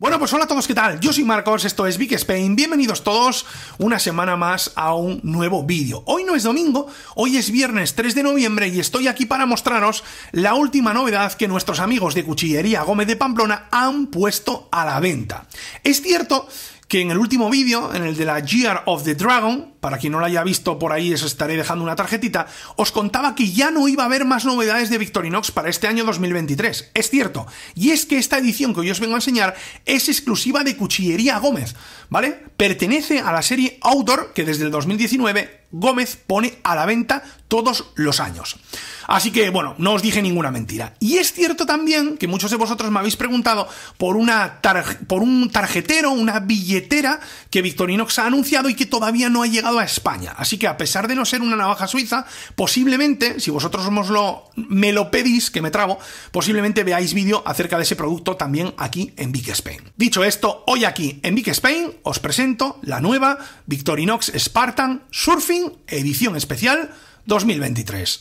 Bueno, pues hola a todos, ¿qué tal? Yo soy Marcos, esto es Big Spain, bienvenidos todos una semana más a un nuevo vídeo. Hoy no es domingo, hoy es viernes 3 de noviembre y estoy aquí para mostraros la última novedad que nuestros amigos de Cuchillería Gómez de Pamplona han puesto a la venta. Es cierto que en el último vídeo, en el de la Year of the Dragon, para quien no lo haya visto por ahí, os estaré dejando una tarjetita, os contaba que ya no iba a haber más novedades de Victorinox para este año 2023. Es cierto. Y es que esta edición que hoy os vengo a enseñar es exclusiva de Cuchillería Gómez, ¿vale? Pertenece a la serie Outdoor que desde el 2019 Gómez pone a la venta todos los años. Así que, bueno, no os dije ninguna mentira. Y es cierto también que muchos de vosotros me habéis preguntado por, una por un tarjetero, una billetera que Victorinox ha anunciado y que todavía no ha llegado a España. Así que, a pesar de no ser una navaja suiza, posiblemente, si vosotros me lo pedís, que me trabo, posiblemente veáis vídeo acerca de ese producto también aquí en Big Spain. Dicho esto, hoy aquí en Big Spain os presento la nueva Victorinox Spartan Surfing Edición Especial 2023.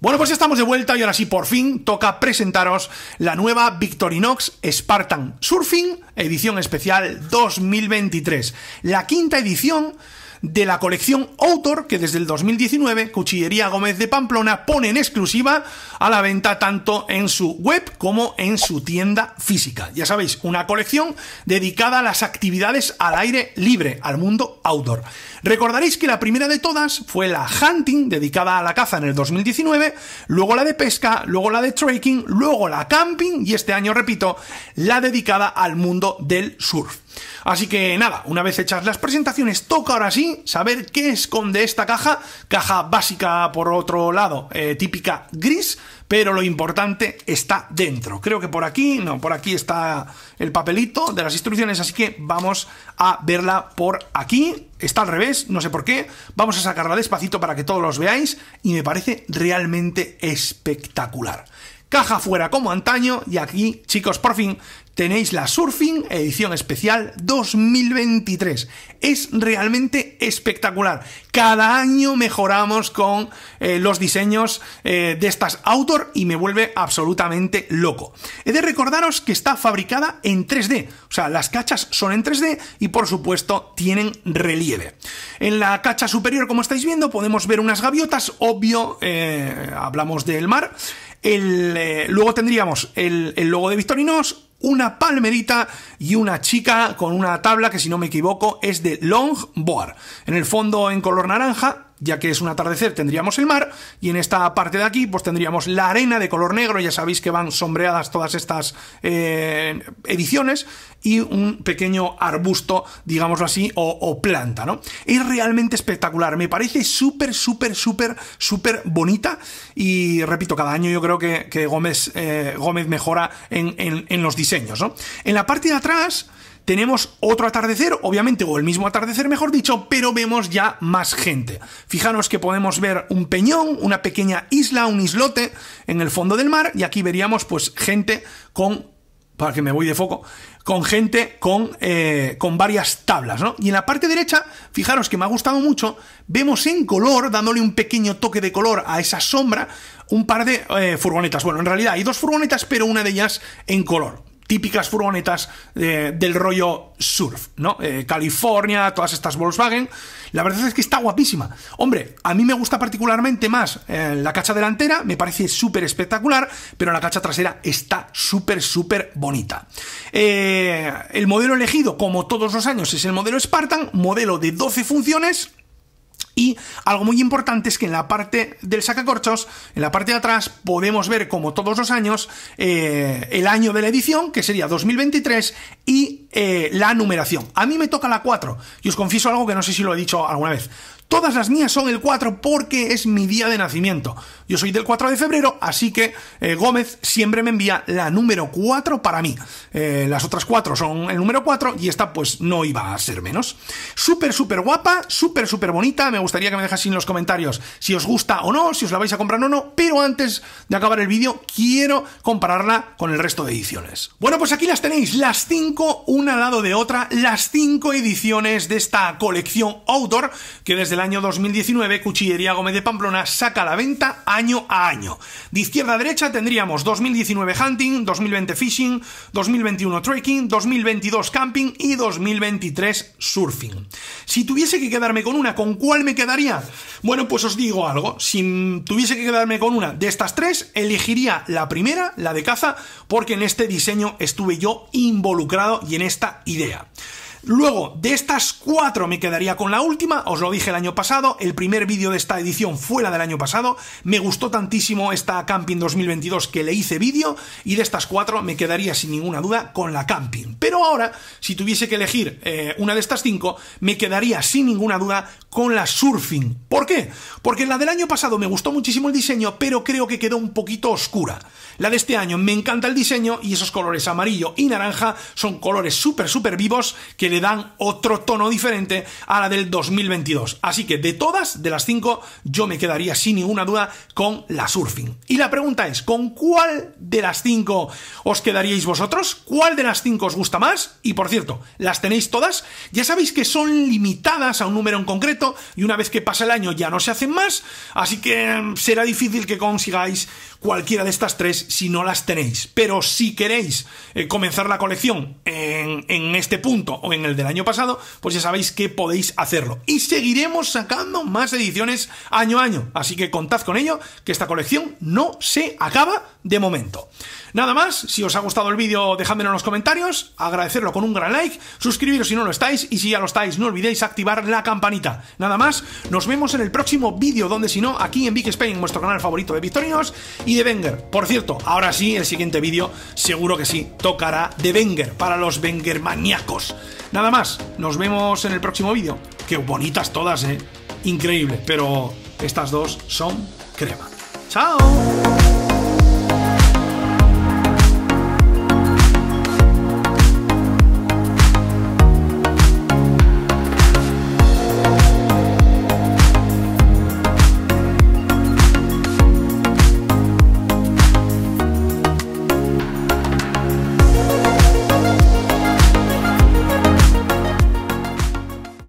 Bueno, pues ya estamos de vuelta y ahora sí, por fin, toca presentaros la nueva Victorinox Spartan Surfing, edición especial 2023. La quinta edición de la colección Outdoor, que desde el 2019 Cuchillería Gómez de Pamplona pone en exclusiva a la venta tanto en su web como en su tienda física. Ya sabéis, una colección dedicada a las actividades al aire libre, al mundo outdoor. Recordaréis que la primera de todas fue la hunting, dedicada a la caza en el 2019, luego la de pesca, luego la de trekking, luego la camping y este año, repito, la dedicada al mundo del surf. Así que nada, una vez hechas las presentaciones, toca ahora sí saber qué esconde esta caja. Caja básica, por otro lado, eh, típica gris, pero lo importante está dentro. Creo que por aquí, no, por aquí está el papelito de las instrucciones, así que vamos a verla por aquí. Está al revés, no sé por qué. Vamos a sacarla despacito para que todos los veáis y me parece realmente espectacular. Caja fuera como antaño y aquí, chicos, por fin tenéis la Surfing edición especial 2023. Es realmente espectacular. Cada año mejoramos con eh, los diseños eh, de estas outdoor y me vuelve absolutamente loco. He de recordaros que está fabricada en 3D, o sea, las cachas son en 3D y por supuesto tienen relieve. En la cacha superior, como estáis viendo, podemos ver unas gaviotas, obvio, eh, hablamos del mar. El, eh, luego tendríamos el, el logo de Victorinos, una palmerita y una chica con una tabla que si no me equivoco es de longboard. En el fondo en color naranja ya que es un atardecer tendríamos el mar y en esta parte de aquí pues tendríamos la arena de color negro, ya sabéis que van sombreadas todas estas eh, ediciones y un pequeño arbusto, digámoslo así, o, planta, ¿no? Es realmente espectacular, me parece súper, súper, súper, súper bonita y repito, cada año yo creo que, Gómez, eh, Gómez mejora en, en los diseños, ¿no? En la parte de atrás tenemos otro atardecer, obviamente, o el mismo atardecer, mejor dicho, pero vemos ya más gente. Fijaros que podemos ver un peñón, una pequeña isla, un islote en el fondo del mar, y aquí veríamos pues gente con para que me voy de foco, con gente con, eh, con varias tablas, ¿no? Y en la parte derecha, fijaros que me ha gustado mucho, vemos en color, dándole un pequeño toque de color a esa sombra, un par de eh, furgonetas. Bueno, en realidad hay dos furgonetas, pero una de ellas en color típicas furgonetas eh, del rollo surf, ¿no? Eh, California, todas estas Volkswagen. La verdad es que está guapísima. Hombre, a mí me gusta particularmente más eh, la cacha delantera, me parece súper espectacular, pero la cacha trasera está súper, súper bonita. el modelo elegido, como todos los años, es el modelo Spartan, modelo de 12 funciones y algo muy importante es que en la parte del sacacorchos, en la parte de atrás, podemos ver, como todos los años, eh, el año de la edición, que sería 2023, y eh, la numeración. A mí me toca la 4, y os confieso algo que no sé si lo he dicho alguna vez. Todas las mías son el 4 porque es mi día de nacimiento. Yo soy del 4 de febrero, así que eh, Gómez siempre me envía la número 4 para mí. Eh, las otras 4 son el número 4 y esta pues no iba a ser menos. Súper, súper guapa, súper, súper bonita. Me gustaría que me dejas en los comentarios si os gusta o no, si os la vais a comprar o no, pero antes de acabar el vídeo quiero compararla con el resto de ediciones. Bueno, pues aquí las tenéis, las 5 una al lado de otra, las 5 ediciones de esta colección outdoor que desde el año 2019, Cuchillería Gómez de Pamplona saca la venta año a año. De izquierda a derecha tendríamos 2019 Hunting, 2020 Fishing, 2021 Trekking, 2022 Camping y 2023 Surfing. Si tuviese que quedarme con una, ¿con cuál me quedaría? Bueno, pues os digo algo. Si tuviese que quedarme con una de estas tres, elegiría la primera, la de caza, porque en este diseño estuve yo involucrado y en esta idea. Luego, de estas cuatro me quedaría con la última, os lo dije el año pasado, el primer vídeo de esta edición fue la del año pasado, me gustó tantísimo esta Camping 2022 que le hice vídeo, y de estas cuatro me quedaría sin ninguna duda con la Camping. Pero ahora, si tuviese que elegir eh, una de estas cinco, me quedaría sin ninguna duda con la Surfing. ¿Por qué? Porque la del año pasado me gustó muchísimo el diseño, pero creo que quedó un poquito oscura. La de este año me encanta el diseño y esos colores amarillo y naranja son colores súper, súper vivos que le dan otro tono diferente a la del 2022. Así que de todas, de las cinco, yo me quedaría sin ninguna duda con la Surfing. Y la pregunta es, ¿con cuál de las cinco os quedaríais vosotros? ¿Cuál de las cinco os gusta más? Y por cierto, las tenéis todas. Ya sabéis que son limitadas a un número en concreto y una vez que pasa el año ya no se hacen más, así que mm, será difícil que consigáis cualquiera de estas tres si no las tenéis. Pero si queréis eh, comenzar la colección en, este punto o en el del año pasado, pues ya sabéis que podéis hacerlo. Y seguiremos sacando más ediciones año a año. Así que contad con ello, que esta colección no se acaba de momento. Nada más, si os ha gustado el vídeo dejadmelo en los comentarios, agradecerlo con un gran like, suscribiros si no lo estáis y si ya lo estáis no olvidéis activar la campanita. Nada más, nos vemos en el próximo vídeo donde si no, aquí en Big Spain, en vuestro canal favorito de Victorinos y de Wenger. Por cierto, ahora sí, el siguiente vídeo seguro que sí tocará de Wenger para los Wenger maníacos. Nada más, nos vemos en el próximo vídeo. Qué bonitas todas, ¿eh? Increíble, pero estas dos son crema. ¡Chao!